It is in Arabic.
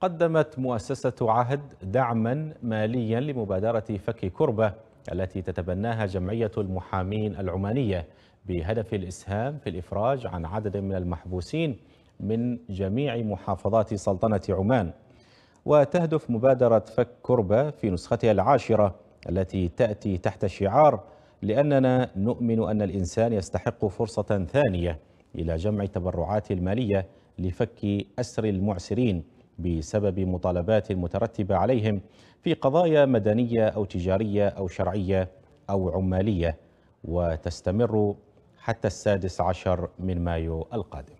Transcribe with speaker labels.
Speaker 1: قدمت مؤسسة عهد دعما ماليا لمبادرة فك كربة التي تتبناها جمعية المحامين العمانية بهدف الإسهام في الإفراج عن عدد من المحبوسين من جميع محافظات سلطنة عمان وتهدف مبادرة فك كربة في نسختها العاشرة التي تأتي تحت شعار لأننا نؤمن أن الإنسان يستحق فرصة ثانية إلى جمع تبرعات المالية لفك أسر المعسرين بسبب مطالبات مترتبة عليهم في قضايا مدنية أو تجارية أو شرعية أو عمالية وتستمر حتى السادس عشر من مايو القادم